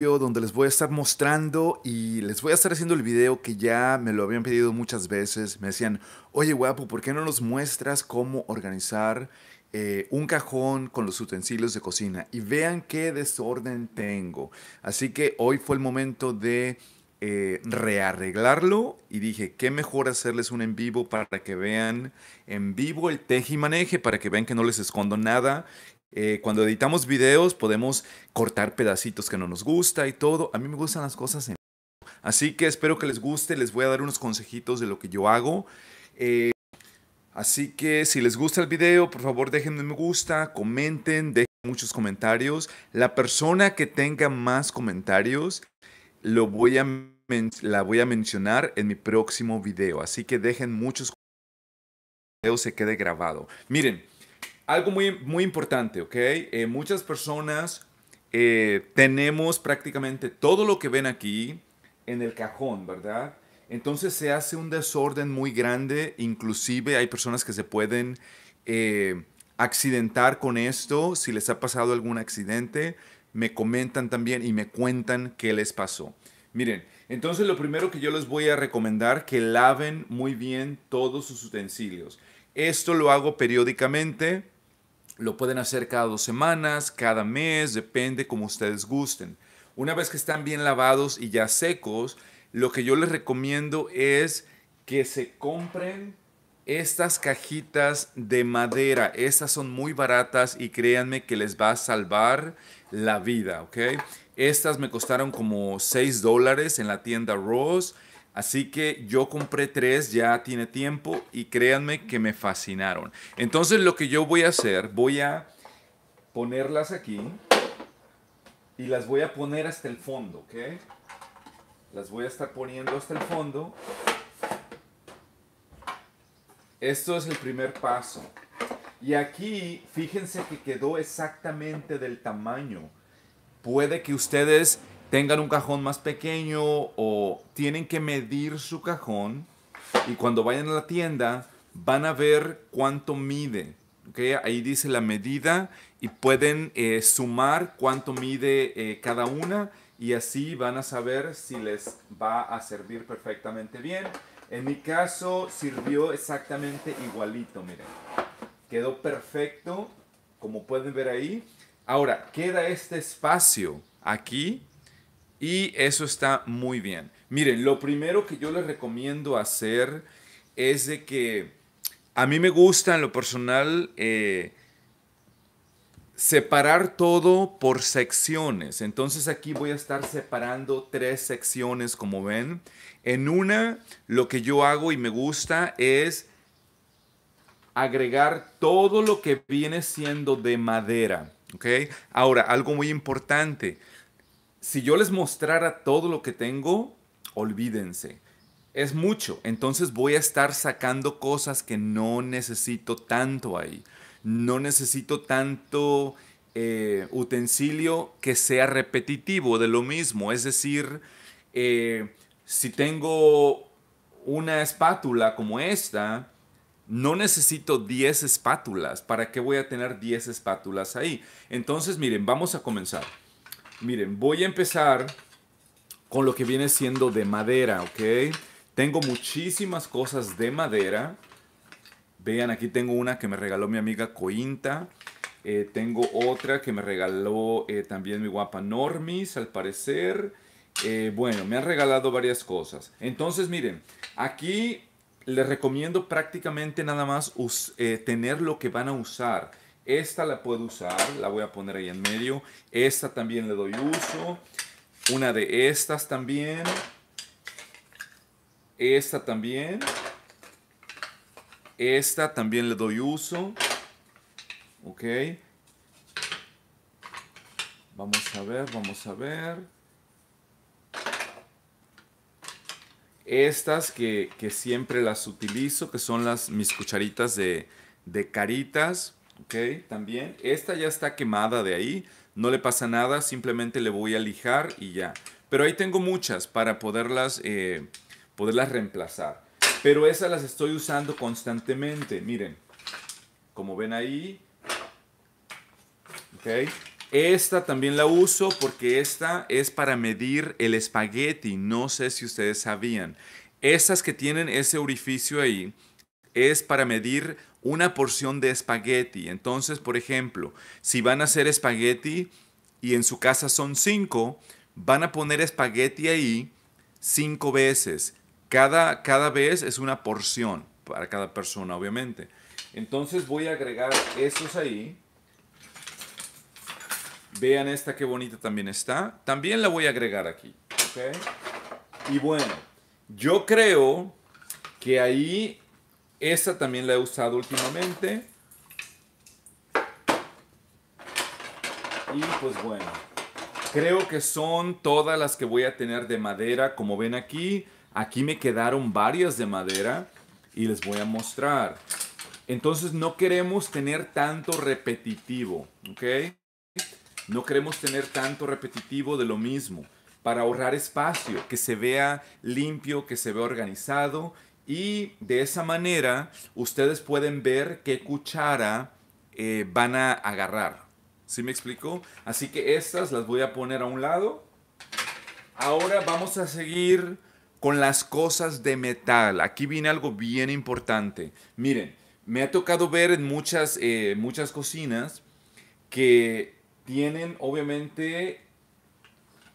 donde les voy a estar mostrando y les voy a estar haciendo el video que ya me lo habían pedido muchas veces. Me decían, oye guapo, ¿por qué no nos muestras cómo organizar eh, un cajón con los utensilios de cocina? Y vean qué desorden tengo. Así que hoy fue el momento de eh, rearreglarlo y dije, qué mejor hacerles un en vivo para que vean en vivo el teje y maneje, para que vean que no les escondo nada eh, cuando editamos videos podemos cortar pedacitos que no nos gusta y todo. A mí me gustan las cosas en... Así que espero que les guste, les voy a dar unos consejitos de lo que yo hago. Eh, así que si les gusta el video, por favor déjenme me gusta, comenten, dejen muchos comentarios. La persona que tenga más comentarios, lo voy a la voy a mencionar en mi próximo video. Así que dejen muchos comentarios, el video se quede grabado. Miren, algo muy, muy importante, ¿ok? Eh, muchas personas eh, tenemos prácticamente todo lo que ven aquí en el cajón, ¿verdad? Entonces se hace un desorden muy grande, inclusive hay personas que se pueden eh, accidentar con esto, si les ha pasado algún accidente, me comentan también y me cuentan qué les pasó. Miren, entonces lo primero que yo les voy a recomendar, que laven muy bien todos sus utensilios. Esto lo hago periódicamente, lo pueden hacer cada dos semanas, cada mes, depende como ustedes gusten. Una vez que están bien lavados y ya secos, lo que yo les recomiendo es que se compren estas cajitas de madera. Estas son muy baratas y créanme que les va a salvar la vida, ¿ok? Estas me costaron como 6 dólares en la tienda Rose Así que yo compré tres, ya tiene tiempo y créanme que me fascinaron. Entonces lo que yo voy a hacer, voy a ponerlas aquí y las voy a poner hasta el fondo, ¿ok? Las voy a estar poniendo hasta el fondo. Esto es el primer paso. Y aquí, fíjense que quedó exactamente del tamaño. Puede que ustedes tengan un cajón más pequeño o tienen que medir su cajón y cuando vayan a la tienda van a ver cuánto mide. que Ahí dice la medida y pueden eh, sumar cuánto mide eh, cada una y así van a saber si les va a servir perfectamente bien. En mi caso sirvió exactamente igualito, miren. Quedó perfecto, como pueden ver ahí. Ahora, queda este espacio aquí y eso está muy bien. Miren, lo primero que yo les recomiendo hacer es de que a mí me gusta en lo personal eh, separar todo por secciones. Entonces aquí voy a estar separando tres secciones, como ven. En una, lo que yo hago y me gusta es agregar todo lo que viene siendo de madera. ¿ok? Ahora, algo muy importante si yo les mostrara todo lo que tengo, olvídense. Es mucho, entonces voy a estar sacando cosas que no necesito tanto ahí. No necesito tanto eh, utensilio que sea repetitivo de lo mismo. Es decir, eh, si tengo una espátula como esta, no necesito 10 espátulas. ¿Para qué voy a tener 10 espátulas ahí? Entonces, miren, vamos a comenzar. Miren, voy a empezar con lo que viene siendo de madera, ¿ok? Tengo muchísimas cosas de madera. Vean, aquí tengo una que me regaló mi amiga Cointa. Eh, tengo otra que me regaló eh, también mi guapa Normis, al parecer. Eh, bueno, me han regalado varias cosas. Entonces, miren, aquí les recomiendo prácticamente nada más tener lo que van a usar. Esta la puedo usar, la voy a poner ahí en medio. Esta también le doy uso. Una de estas también. Esta también. Esta también le doy uso. Ok. Vamos a ver, vamos a ver. Estas que, siempre las utilizo, que son las mis cucharitas de, de caritas. Ok, también. Esta ya está quemada de ahí. No le pasa nada, simplemente le voy a lijar y ya. Pero ahí tengo muchas para poderlas, eh, poderlas reemplazar. Pero esas las estoy usando constantemente. Miren, como ven ahí. Esta también la uso porque esta es para medir el espagueti. No sé si ustedes sabían. Estas que tienen ese orificio ahí es para medir una porción de espagueti. Entonces, por ejemplo, si van a hacer espagueti y en su casa son cinco, van a poner espagueti ahí cinco veces. Cada, cada vez es una porción para cada persona, obviamente. Entonces voy a agregar estos ahí. Vean esta que bonita también está. También la voy a agregar aquí. Y bueno, yo creo que ahí esa también la he usado últimamente. Y pues bueno, creo que son todas las que voy a tener de madera. Como ven aquí, aquí me quedaron varias de madera y les voy a mostrar. Entonces no queremos tener tanto repetitivo, ¿ok? No queremos tener tanto repetitivo de lo mismo para ahorrar espacio, que se vea limpio, que se vea organizado y de esa manera ustedes pueden ver qué cuchara eh, van a agarrar. ¿Sí me explico? Así que estas las voy a poner a un lado. Ahora vamos a seguir con las cosas de metal. Aquí viene algo bien importante. Miren, me ha tocado ver en muchas, eh, muchas cocinas que tienen obviamente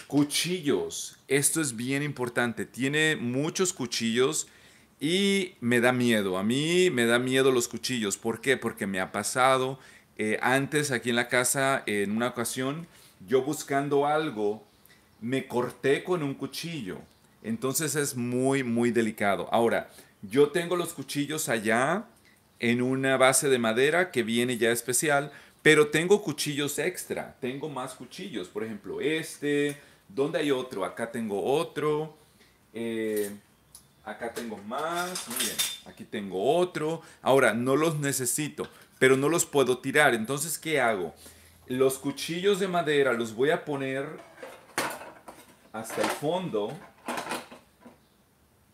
cuchillos. Esto es bien importante. Tiene muchos cuchillos y me da miedo, a mí me da miedo los cuchillos. ¿Por qué? Porque me ha pasado eh, antes aquí en la casa, en una ocasión, yo buscando algo, me corté con un cuchillo. Entonces es muy, muy delicado. Ahora, yo tengo los cuchillos allá en una base de madera que viene ya especial, pero tengo cuchillos extra, tengo más cuchillos, por ejemplo, este, ¿dónde hay otro? Acá tengo otro. Eh, acá tengo más, miren, aquí tengo otro. Ahora, no los necesito, pero no los puedo tirar. Entonces, ¿qué hago? Los cuchillos de madera los voy a poner hasta el fondo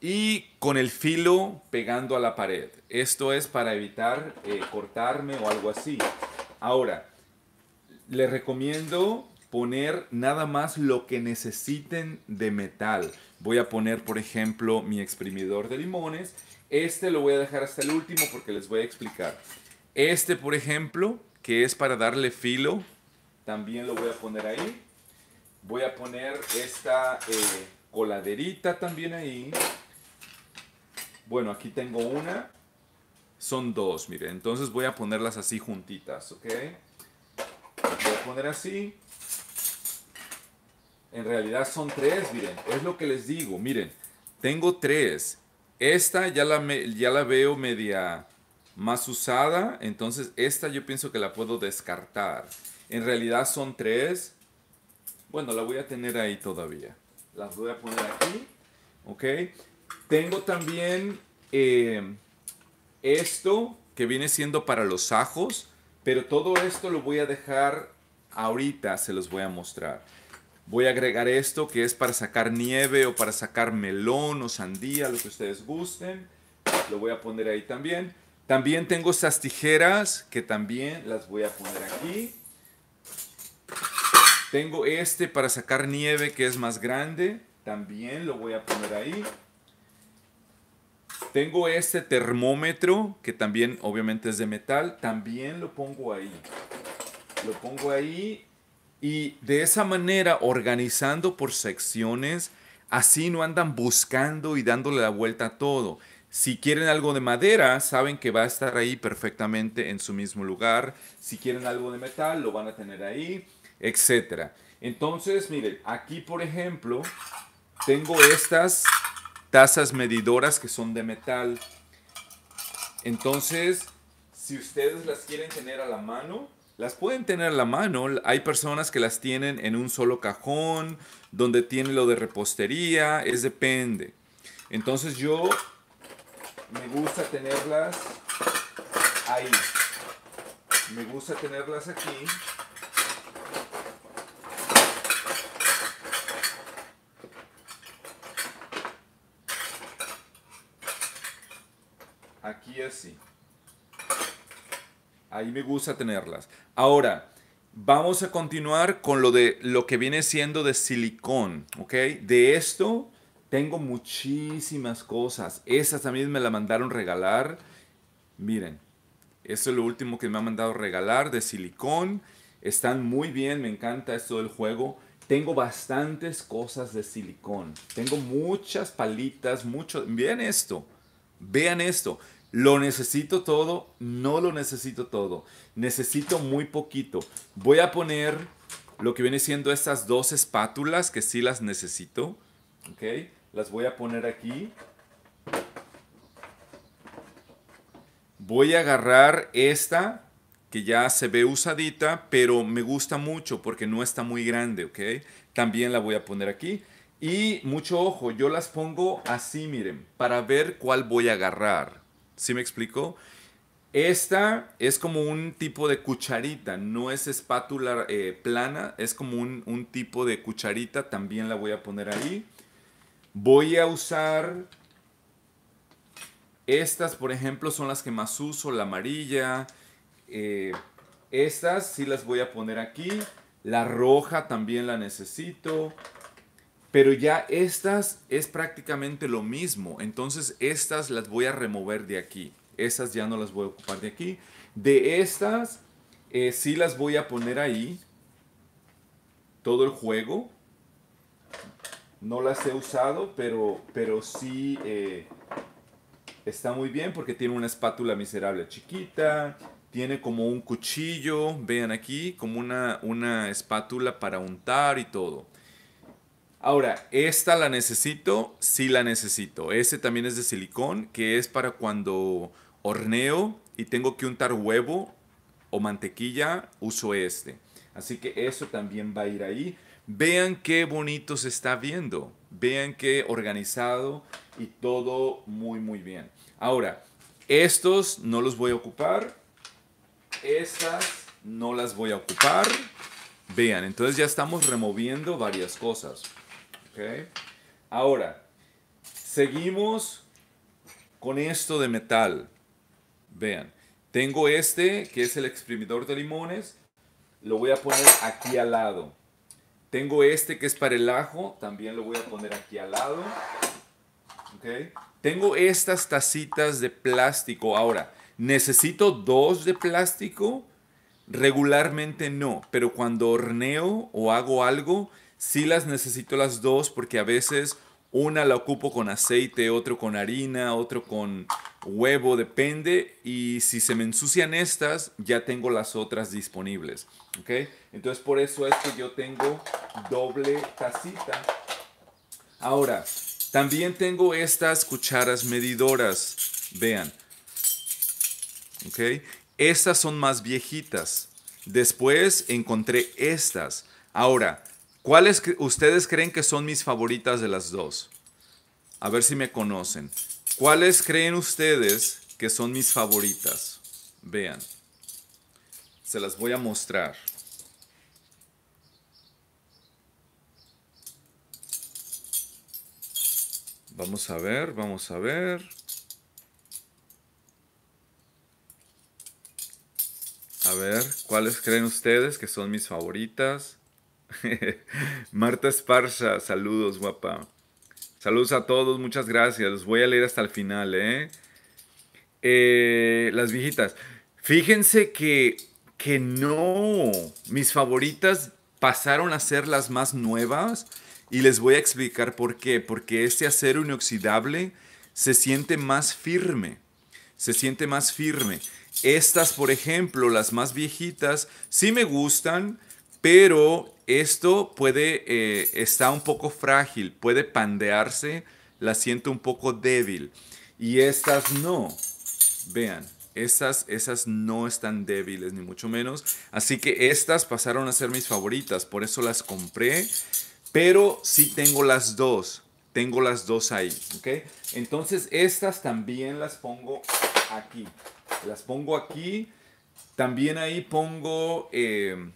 y con el filo pegando a la pared. Esto es para evitar eh, cortarme o algo así. Ahora, les recomiendo poner nada más lo que necesiten de metal voy a poner, por ejemplo, mi exprimidor de limones. Este lo voy a dejar hasta el último porque les voy a explicar. Este, por ejemplo, que es para darle filo, también lo voy a poner ahí. Voy a poner esta eh, coladerita también ahí. Bueno, aquí tengo una. Son dos, miren. Entonces voy a ponerlas así juntitas, ¿ok? voy a poner así. En realidad son tres, miren, es lo que les digo, miren, tengo tres. Esta ya la, ya la veo media más usada, entonces esta yo pienso que la puedo descartar. En realidad son tres. Bueno, la voy a tener ahí todavía. Las voy a poner aquí, ¿ok? Tengo también eh, esto que viene siendo para los ajos, pero todo esto lo voy a dejar ahorita, se los voy a mostrar voy a agregar esto que es para sacar nieve o para sacar melón o sandía, lo que ustedes gusten. Lo voy a poner ahí también. También tengo estas tijeras que también las voy a poner aquí. Tengo este para sacar nieve que es más grande. También lo voy a poner ahí. Tengo este termómetro que también obviamente es de metal. También lo pongo ahí. Lo pongo ahí y de esa manera, organizando por secciones, así no andan buscando y dándole la vuelta a todo. Si quieren algo de madera, saben que va a estar ahí perfectamente en su mismo lugar. Si quieren algo de metal, lo van a tener ahí, etc. Entonces, miren, aquí por ejemplo, tengo estas tazas medidoras que son de metal. Entonces, si ustedes las quieren tener a la mano, las pueden tener a la mano. Hay personas que las tienen en un solo cajón, donde tiene lo de repostería, es depende. Entonces yo me gusta tenerlas ahí. Me gusta tenerlas aquí. aquí así. Ahí me gusta tenerlas. Ahora, vamos a continuar con lo de lo que viene siendo de silicón, ¿ok? De esto tengo muchísimas cosas. Esas también me la mandaron regalar. Miren, esto es lo último que me ha mandado regalar de silicón. Están muy bien, me encanta esto del juego. Tengo bastantes cosas de silicón. Tengo muchas palitas, mucho... Vean esto, vean esto. Lo necesito todo, no lo necesito todo. Necesito muy poquito. Voy a poner lo que viene siendo estas dos espátulas que sí las necesito. Ok, las voy a poner aquí. Voy a agarrar esta que ya se ve usadita, pero me gusta mucho porque no está muy grande, ¿ok? También la voy a poner aquí. Y mucho ojo, yo las pongo así, miren, para ver cuál voy a agarrar, ¿Sí me explico? Esta es como un tipo de cucharita, no es espátula eh, plana, es como un, tipo de cucharita, también la voy a poner ahí. Voy a usar, estas por ejemplo son las que más uso, la amarilla, eh, estas sí las voy a poner aquí, la roja también la necesito, pero ya estas es prácticamente lo mismo. Entonces estas las voy a remover de aquí. Estas ya no las voy a ocupar de aquí. De estas eh, sí las voy a poner ahí. Todo el juego. No las he usado, pero, pero sí eh, está muy bien porque tiene una espátula miserable chiquita. Tiene como un cuchillo, vean aquí, como una, una espátula para untar y todo. Ahora, esta la necesito, sí la necesito. Ese también es de silicón, que es para cuando horneo y tengo que untar huevo o mantequilla, uso este. Así que eso también va a ir ahí. Vean qué bonito se está viendo. Vean qué organizado y todo muy, muy bien. Ahora, estos no los voy a ocupar. Estas no las voy a ocupar. Vean, entonces ya estamos removiendo varias cosas. Ahora, seguimos con esto de metal. Vean, tengo este que es el exprimidor de limones. Lo voy a poner aquí al lado. Tengo este que es para el ajo. También lo voy a poner aquí al lado. Tengo estas tacitas de plástico. Ahora, ¿necesito dos de plástico? Regularmente no, pero cuando horneo o hago algo, Sí las necesito las dos porque a veces una la ocupo con aceite, otro con harina, otro con huevo, depende. Y si se me ensucian estas, ya tengo las otras disponibles. ¿Ok? Entonces por eso es que yo tengo doble tacita. Ahora, también tengo estas cucharas medidoras. Vean. ¿Ok? Estas son más viejitas. Después encontré estas. Ahora, ¿Cuáles ustedes creen que son mis favoritas de las dos? A ver si me conocen. ¿Cuáles creen ustedes que son mis favoritas? Vean. Se las voy a mostrar. Vamos a ver, vamos a ver. A ver, ¿cuáles creen ustedes que son mis favoritas? Marta Esparza, saludos, guapa. Saludos a todos, muchas gracias. Los voy a leer hasta el final, ¿eh? ¿eh? las viejitas. Fíjense que, que no. Mis favoritas pasaron a ser las más nuevas y les voy a explicar por qué. Porque este acero inoxidable se siente más firme. Se siente más firme. Estas, por ejemplo, las más viejitas, sí me gustan, pero esto puede, eh, está un poco frágil, puede pandearse, la siento un poco débil. Y estas no, vean, estas, esas no están débiles, ni mucho menos. Así que estas pasaron a ser mis favoritas, por eso las compré. Pero sí tengo las dos, tengo las dos ahí, ¿ok? Entonces estas también las pongo aquí. Las pongo aquí. También ahí pongo... Eh,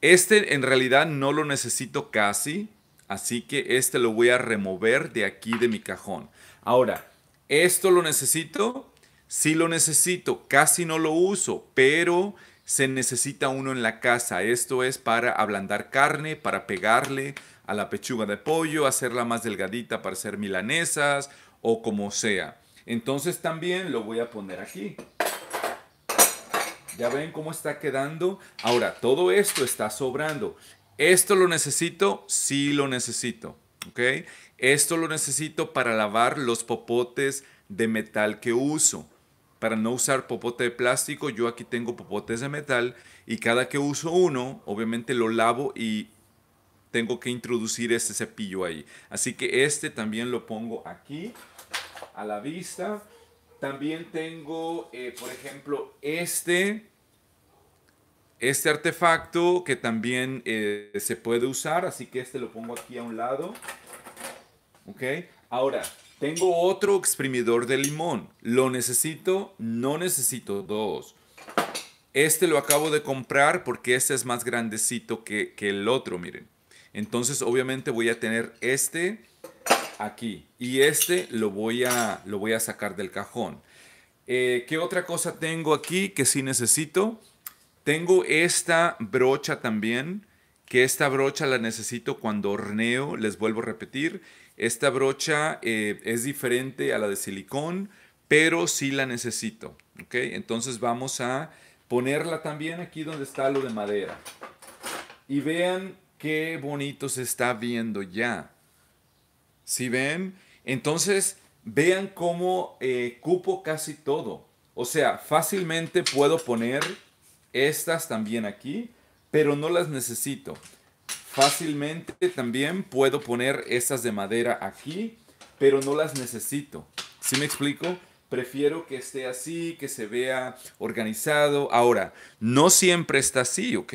este en realidad no lo necesito casi, así que este lo voy a remover de aquí de mi cajón. Ahora, ¿esto lo necesito? Sí lo necesito, casi no lo uso, pero se necesita uno en la casa. Esto es para ablandar carne, para pegarle a la pechuga de pollo, hacerla más delgadita para hacer milanesas o como sea. Entonces también lo voy a poner aquí. Ya ven cómo está quedando. Ahora, todo esto está sobrando. Esto lo necesito, sí lo necesito. ¿Ok? Esto lo necesito para lavar los popotes de metal que uso. Para no usar popote de plástico, yo aquí tengo popotes de metal y cada que uso uno, obviamente lo lavo y tengo que introducir este cepillo ahí. Así que este también lo pongo aquí a la vista. También tengo, eh, por ejemplo, este este artefacto que también eh, se puede usar, así que este lo pongo aquí a un lado. Ok, ahora tengo otro exprimidor de limón. ¿Lo necesito? No necesito dos. Este lo acabo de comprar porque este es más grandecito que, el otro, miren. Entonces obviamente voy a tener este aquí y este lo voy a, lo voy a sacar del cajón. Eh, ¿Qué otra cosa tengo aquí que sí necesito? Tengo esta brocha también, que esta brocha la necesito cuando horneo, les vuelvo a repetir. Esta brocha eh, es diferente a la de silicón, pero sí la necesito. ¿ok? Entonces vamos a ponerla también aquí donde está lo de madera. Y vean qué bonito se está viendo ya. Si ¿Sí ven? Entonces vean cómo eh, cupo casi todo. O sea, fácilmente puedo poner estas también aquí, pero no las necesito. Fácilmente también puedo poner estas de madera aquí, pero no las necesito. ¿Sí me explico? Prefiero que esté así, que se vea organizado. Ahora, no siempre está así, ¿ok?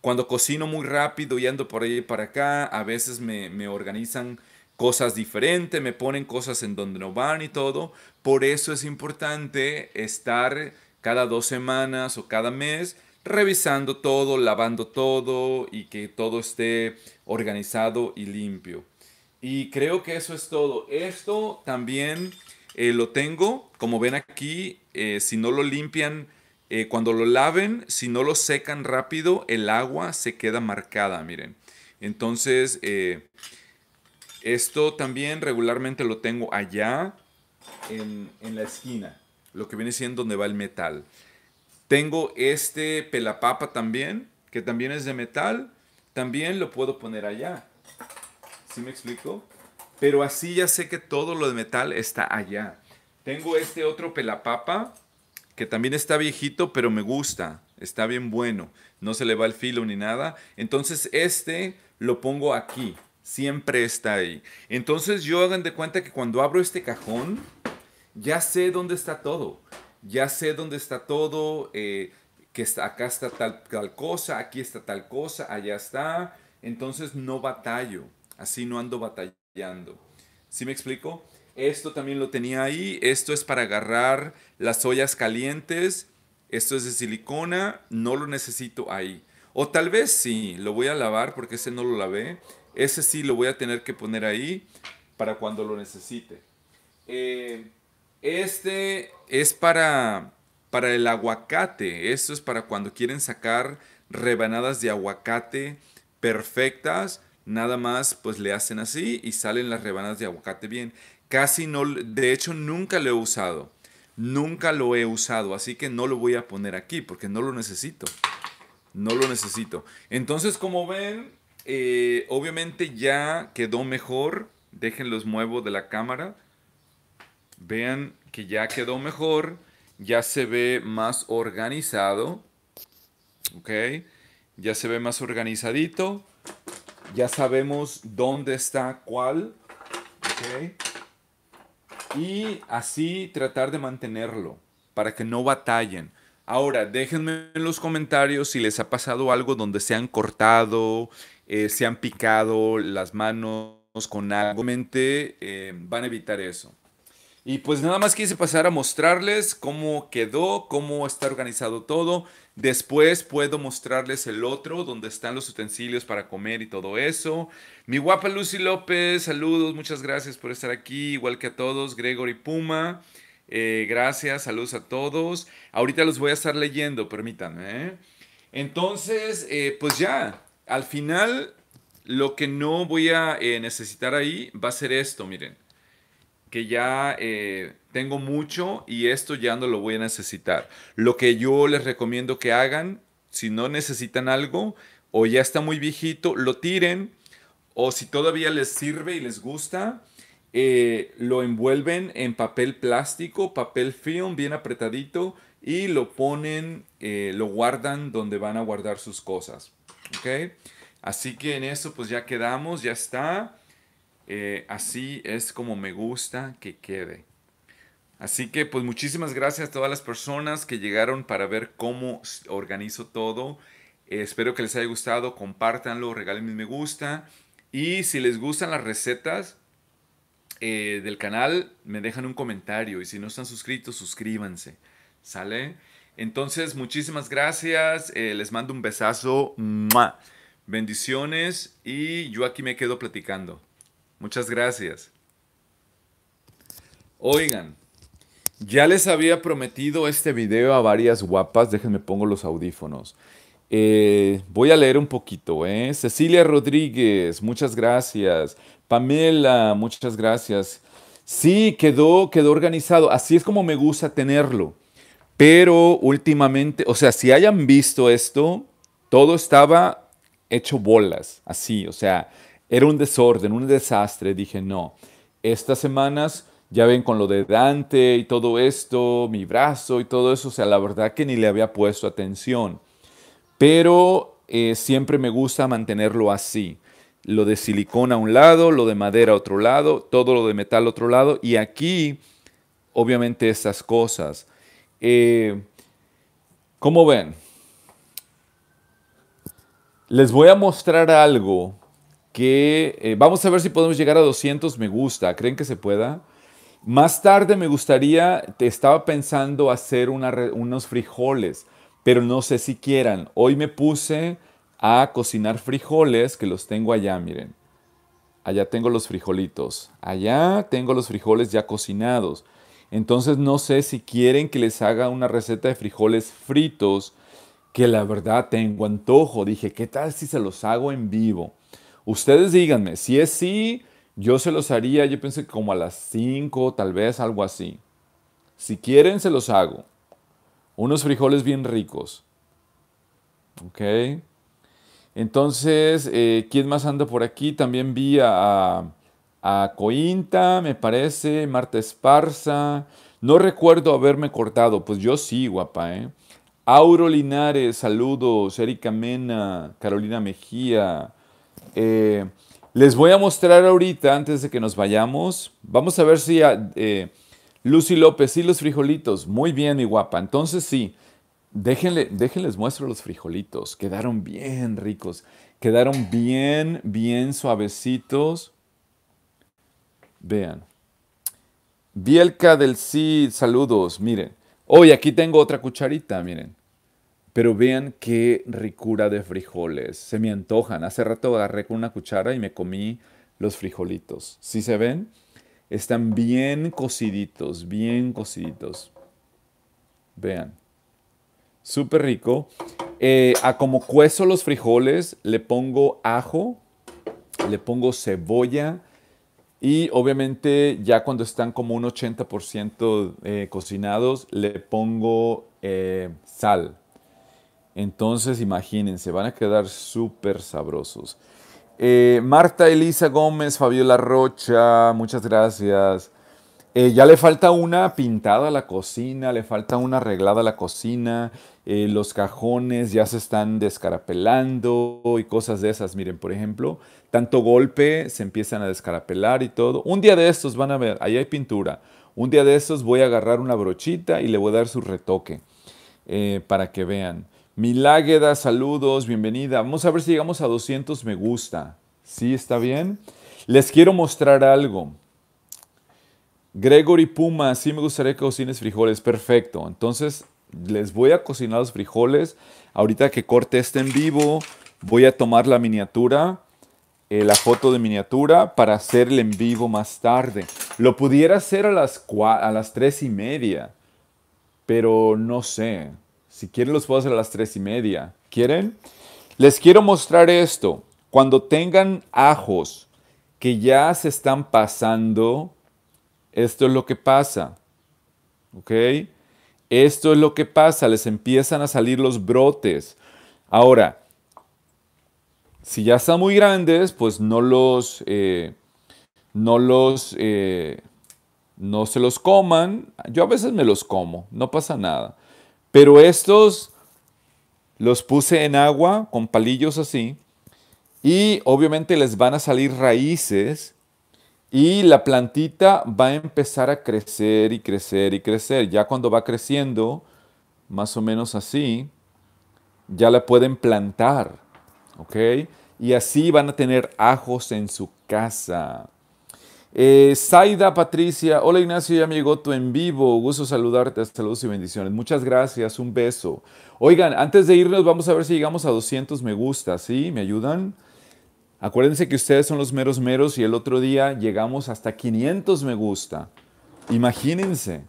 Cuando cocino muy rápido y ando por ahí y para acá, a veces me, me organizan cosas diferentes, me ponen cosas en donde no van y todo. Por eso es importante estar cada dos semanas o cada mes, revisando todo, lavando todo y que todo esté organizado y limpio. Y creo que eso es todo. Esto también eh, lo tengo, como ven aquí, eh, si no lo limpian, eh, cuando lo laven, si no lo secan rápido, el agua se queda marcada, miren. Entonces, esto también regularmente lo tengo allá en la esquina lo que viene siendo donde va el metal. Tengo este pelapapa también, que también es de metal, también lo puedo poner allá. ¿Sí me explico? Pero así ya sé que todo lo de metal está allá. Tengo este otro pelapapa, que también está viejito, pero me gusta. Está bien bueno. No se le va el filo ni nada. Entonces este lo pongo aquí. Siempre está ahí. Entonces yo hagan de cuenta que cuando abro este cajón, ya sé dónde está todo, ya sé dónde está todo, eh, que está, acá está tal, tal cosa, aquí está tal cosa, allá está, entonces no batallo, así no ando batallando. ¿Sí me explico? Esto también lo tenía ahí, esto es para agarrar las ollas calientes, esto es de silicona, no lo necesito ahí. O tal vez sí, lo voy a lavar porque ese no lo lavé. Ese sí lo voy a tener que poner ahí para cuando lo necesite. Eh, este es para, para el aguacate. Esto es para cuando quieren sacar rebanadas de aguacate perfectas. Nada más pues le hacen así y salen las rebanadas de aguacate bien. Casi no, de hecho nunca lo he usado. Nunca lo he usado, así que no lo voy a poner aquí porque no lo necesito. No lo necesito. Entonces como ven, eh, obviamente ya quedó mejor. los muevo de la cámara Vean que ya quedó mejor, ya se ve más organizado. ¿Ok? Ya se ve más organizadito. Ya sabemos dónde está cuál. ¿Ok? Y así tratar de mantenerlo para que no batallen. Ahora, déjenme en los comentarios si les ha pasado algo donde se han cortado, eh, se han picado las manos con algo. Eh, van a evitar eso. Y pues nada más quise pasar a mostrarles cómo quedó, cómo está organizado todo. Después puedo mostrarles el otro, donde están los utensilios para comer y todo eso. Mi guapa Lucy López, saludos, muchas gracias por estar aquí, igual que a todos. Gregory Puma, eh, gracias, saludos a todos. Ahorita los voy a estar leyendo, permítanme. ¿eh? Entonces, eh, pues ya, al final, lo que no voy a necesitar ahí va a ser esto, miren que ya eh, tengo mucho y esto ya no lo voy a necesitar. Lo que yo les recomiendo que hagan, si no necesitan algo o ya está muy viejito, lo tiren o si todavía les sirve y les gusta, eh, lo envuelven en papel plástico, papel film bien apretadito y lo ponen, eh, lo guardan donde van a guardar sus cosas. Así que en eso pues ya quedamos, ya está. Eh, así es como me gusta que quede. Así que pues muchísimas gracias a todas las personas que llegaron para ver cómo organizo todo. Eh, espero que les haya gustado, compártanlo, regalen un me gusta. Y si les gustan las recetas eh, del canal, me dejan un comentario. Y si no están suscritos, suscríbanse. ¿Sale? Entonces, muchísimas gracias. les mando un besazo. Bendiciones. Y yo aquí me quedo platicando. Muchas gracias. Oigan, ya les había prometido este video a varias guapas. Déjenme pongo los audífonos. Eh, voy a leer un poquito. ¿eh? Cecilia Rodríguez, muchas gracias. Pamela, muchas gracias. Sí, quedó, quedó organizado. Así es como me gusta tenerlo. Pero últimamente, o sea, si hayan visto esto, todo estaba hecho bolas, así, o sea, era un desorden, un desastre. Dije, no, estas semanas, ya ven con lo de Dante y todo esto, mi brazo y todo eso, o sea, la verdad que ni le había puesto atención. Pero eh, siempre me gusta mantenerlo así. Lo de silicona a un lado, lo de madera a otro lado, todo lo de metal a otro lado. Y aquí, obviamente, estas cosas. Eh, ¿Cómo ven? Les voy a mostrar algo que eh, vamos a ver si podemos llegar a 200 me gusta. ¿Creen que se pueda? Más tarde me gustaría, estaba pensando hacer unos frijoles, pero no sé si quieran. Hoy me puse a cocinar frijoles que los tengo allá, miren. Allá tengo los frijolitos. Allá tengo los frijoles ya cocinados. Entonces no sé si quieren que les haga una receta de frijoles fritos, que la verdad tengo antojo. Dije, ¿qué tal si se los hago en vivo? Ustedes díganme, si es sí, yo se los haría, yo pensé como a las 5, tal vez algo así. Si quieren, se los hago. Unos frijoles bien ricos. Ok. Entonces, eh, ¿quién más anda por aquí? También vi a, a Cointa, me parece, Marta Esparza. No recuerdo haberme cortado, pues yo sí, guapa, ¿eh? Auro Linares, saludos. Erika Mena, Carolina Mejía, eh, les voy a mostrar ahorita, antes de que nos vayamos, vamos a ver si ah, eh, Lucy López, y los frijolitos, muy bien, mi guapa. Entonces sí, déjenle, déjenles muestro los frijolitos, quedaron bien ricos, quedaron bien, bien suavecitos. Vean. Bielka del Cid saludos, miren. Hoy aquí tengo otra cucharita, miren. Pero vean qué ricura de frijoles. Se me antojan. Hace rato agarré con una cuchara y me comí los frijolitos. ¿Sí se ven? Están bien cociditos, bien cociditos. Vean. Súper rico. Eh, a como cuezo los frijoles, le pongo ajo, le pongo cebolla y obviamente ya cuando están como un 80% eh, cocinados, le pongo eh, sal. Entonces, imagínense, van a quedar súper sabrosos. Eh, Marta Elisa Gómez, Fabiola Rocha, muchas gracias. Eh, ya le falta una pintada a la cocina, le falta una arreglada a la cocina, eh, los cajones ya se están descarapelando y cosas de esas. Miren, por ejemplo, tanto golpe se empiezan a descarapelar y todo. Un día de estos van a ver, ahí hay pintura. Un día de estos voy a agarrar una brochita y le voy a dar su retoque para que vean. Milágueda, saludos, bienvenida. Vamos a ver si llegamos a 200 me gusta. ¿Sí está bien? Les quiero mostrar algo. Gregory Puma, sí me gustaría que cocines frijoles. Perfecto. Entonces, les voy a cocinar los frijoles. Ahorita que corte este en vivo, voy a tomar la miniatura, eh, la foto de miniatura, para hacer el en vivo más tarde. Lo pudiera hacer a las, a las 3 y media, pero no sé. Si quieren los puedo hacer a las tres y media. ¿Quieren? Les quiero mostrar esto. Cuando tengan ajos que ya se están pasando, esto es lo que pasa. ¿Ok? Esto es lo que pasa, les empiezan a salir los brotes. Ahora, si ya están muy grandes, pues no los, eh, no los, eh, no se los coman. Yo a veces me los como, no pasa nada. Pero estos los puse en agua con palillos así y obviamente les van a salir raíces y la plantita va a empezar a crecer y crecer y crecer. Ya cuando va creciendo, más o menos así, ya la pueden plantar, ¿ok? Y así van a tener ajos en su casa. Eh, Saida Patricia, hola Ignacio, y amigo en vivo. Gusto saludarte, saludos y bendiciones. Muchas gracias, un beso. Oigan, antes de irnos, vamos a ver si llegamos a 200 me gusta, ¿sí? ¿Me ayudan? Acuérdense que ustedes son los meros meros y el otro día llegamos hasta 500 me gusta. Imagínense.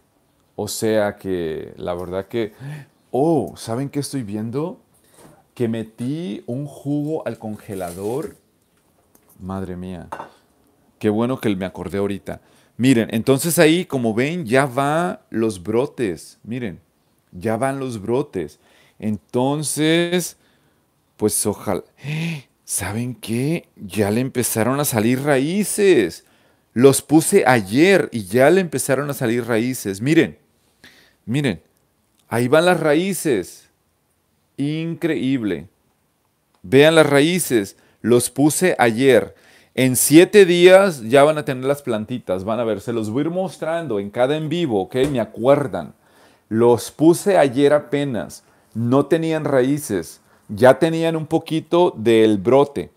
O sea que la verdad que. Oh, ¿saben qué estoy viendo? Que metí un jugo al congelador. Madre mía. Qué bueno que me acordé ahorita. Miren, entonces ahí, como ven, ya van los brotes. Miren, ya van los brotes. Entonces, pues ojalá. ¿Saben qué? Ya le empezaron a salir raíces. Los puse ayer y ya le empezaron a salir raíces. Miren, miren, ahí van las raíces. Increíble. Vean las raíces. Los puse ayer. En siete días ya van a tener las plantitas, van a ver, se los voy a ir mostrando en cada en vivo, ¿ok? Me acuerdan. Los puse ayer apenas, no tenían raíces, ya tenían un poquito del brote,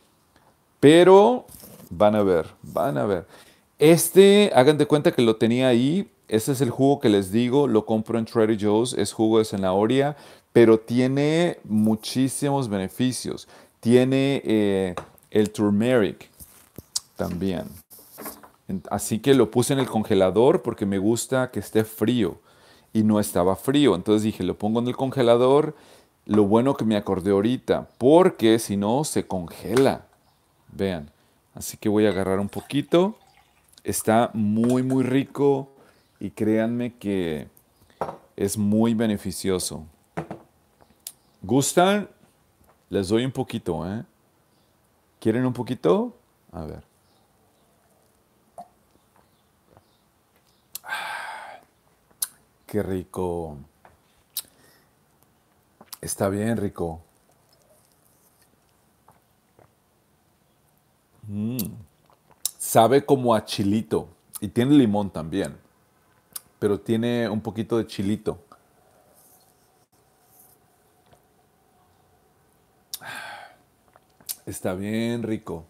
pero van a ver, van a ver. Este, hagan de cuenta que lo tenía ahí, este es el jugo que les digo, lo compro en Trader Joe's, es jugo de zanahoria, pero tiene muchísimos beneficios. Tiene eh, el turmeric, también. Así que lo puse en el congelador porque me gusta que esté frío y no estaba frío. Entonces dije, lo pongo en el congelador. Lo bueno que me acordé ahorita, porque si no se congela. Vean, así que voy a agarrar un poquito. Está muy, muy rico y créanme que es muy beneficioso. ¿Gustan? Les doy un poquito, ¿eh? ¿Quieren un poquito? A ver. Qué rico. Está bien rico. Mm. Sabe como a chilito. Y tiene limón también. Pero tiene un poquito de chilito. Está bien rico.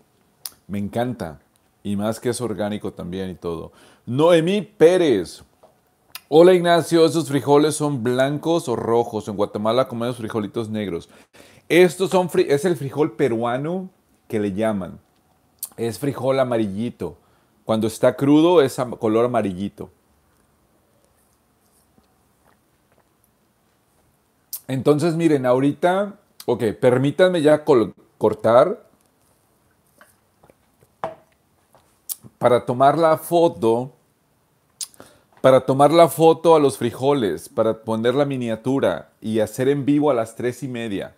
Me encanta. Y más que es orgánico también y todo. Noemí Pérez. Hola Ignacio, ¿esos frijoles son blancos o rojos? En Guatemala comemos frijolitos negros. Estos son es el frijol peruano que le llaman. Es frijol amarillito. Cuando está crudo es color amarillito. Entonces miren, ahorita, ok, permítanme ya cortar para tomar la foto para tomar la foto a los frijoles, para poner la miniatura y hacer en vivo a las tres y media,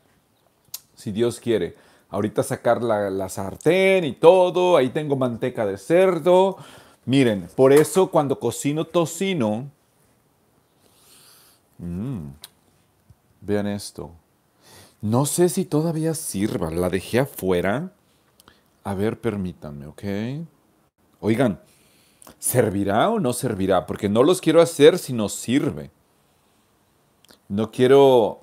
si Dios quiere. Ahorita sacar la, sartén y todo, ahí tengo manteca de cerdo. Miren, por eso cuando cocino tocino, mm, vean esto. No sé si todavía sirva, la dejé afuera. A ver, permítanme, ¿ok? Oigan, ¿servirá o no servirá? Porque no los quiero hacer si no sirve. No quiero...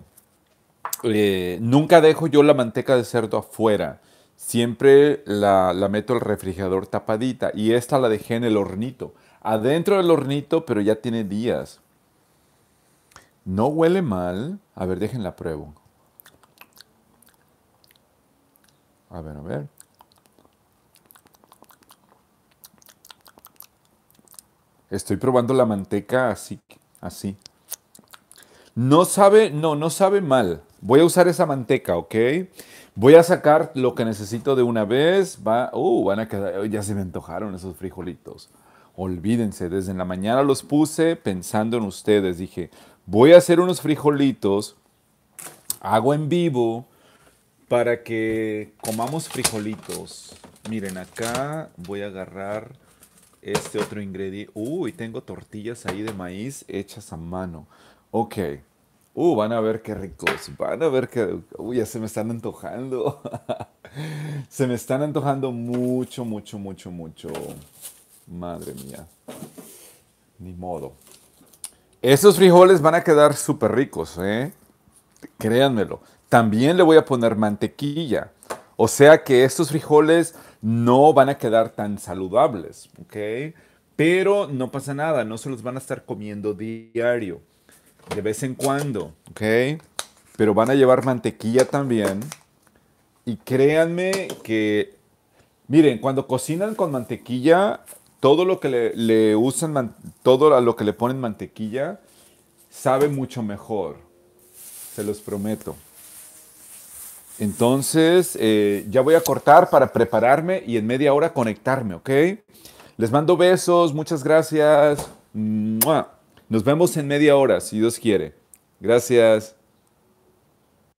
Eh, nunca dejo yo la manteca de cerdo afuera. Siempre la, la meto al refrigerador tapadita y esta la dejé en el hornito. Adentro del hornito, pero ya tiene días. No huele mal. A ver, déjenla pruebo. A ver, a ver. Estoy probando la manteca así, así. No sabe, no, no sabe mal. Voy a usar esa manteca, ¿ok? Voy a sacar lo que necesito de una vez. Va, uh, van a quedar, ya se me antojaron esos frijolitos. Olvídense, desde la mañana los puse pensando en ustedes. Dije, voy a hacer unos frijolitos, hago en vivo para que comamos frijolitos. Miren, acá voy a agarrar este otro ingrediente. Uy, tengo tortillas ahí de maíz hechas a mano. Ok. Uh, van a ver qué ricos, van a ver qué... Uy, ya se me están antojando. se me están antojando mucho, mucho, mucho, mucho. Madre mía. Ni modo. Esos frijoles van a quedar súper ricos, ¿eh? Créanmelo. También le voy a poner mantequilla. O sea que estos frijoles no van a quedar tan saludables, ¿ok? Pero no pasa nada, no se los van a estar comiendo diario, de vez en cuando, ¿ok? Pero van a llevar mantequilla también. Y créanme que, miren, cuando cocinan con mantequilla, todo lo que le, usan, todo lo que le ponen mantequilla, sabe mucho mejor. Se los prometo. Entonces, eh, ya voy a cortar para prepararme y en media hora conectarme, ¿ok? Les mando besos, muchas gracias. Nos vemos en media hora, si Dios quiere. Gracias.